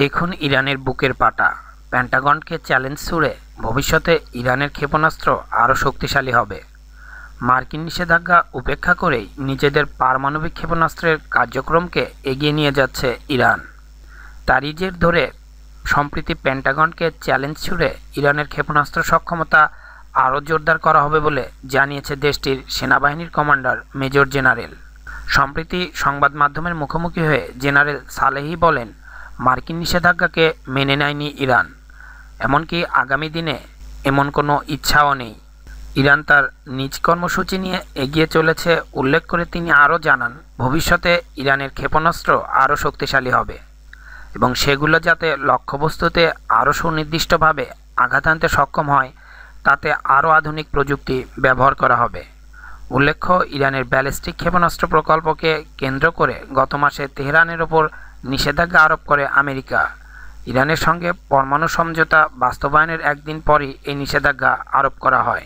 দেখুন ইরানের বুকের পাটা প্যান্টাগনকে চ্যালেঞ্জ ছুড়ে ভবিষ্যতে ইরানের ক্ষেপণাস্ত্র আরও শক্তিশালী হবে মার্কিন নিষেধাজ্ঞা উপেক্ষা করেই নিজেদের পারমাণবিক ক্ষেপণাস্ত্রের কার্যক্রমকে এগিয়ে নিয়ে যাচ্ছে ইরান তারিজের ধরে সম্প্রতি প্যান্টাগনকে চ্যালেঞ্জ ছুড়ে ইরানের ক্ষেপণাস্ত্র সক্ষমতা আরও জোরদার করা হবে বলে জানিয়েছে দেশটির সেনাবাহিনীর কমান্ডার মেজর জেনারেল সম্প্রতি সংবাদ মাধ্যমের মুখোমুখি হয়ে জেনারেল সালেহি বলেন মার্কিন নিষেধাজ্ঞাকে মেনে নেয়নি ইরান এমনকি আগামী দিনে এমন কোনো ইচ্ছাও নেই ইরান তার নিজ কর্মসূচি নিয়ে এগিয়ে চলেছে উল্লেখ করে তিনি আরও জানান ভবিষ্যতে ইরানের ক্ষেপণাস্ত্র আরও শক্তিশালী হবে এবং সেগুলো যাতে লক্ষ্যবস্তুতে আরও সুনির্দিষ্টভাবে আঘাত আনতে সক্ষম হয় তাতে আরও আধুনিক প্রযুক্তি ব্যবহার করা হবে উল্লেখ্য ইরানের ব্যালিস্টিক ক্ষেপণাস্ত্র প্রকল্পকে কেন্দ্র করে গত মাসে তেহরানের ওপর নিষেধাজ্ঞা আরোপ করে আমেরিকা ইরানের সঙ্গে পরমাণু সমঝোতা বাস্তবায়নের একদিন পরই এই নিষেধাজ্ঞা আরোপ করা হয়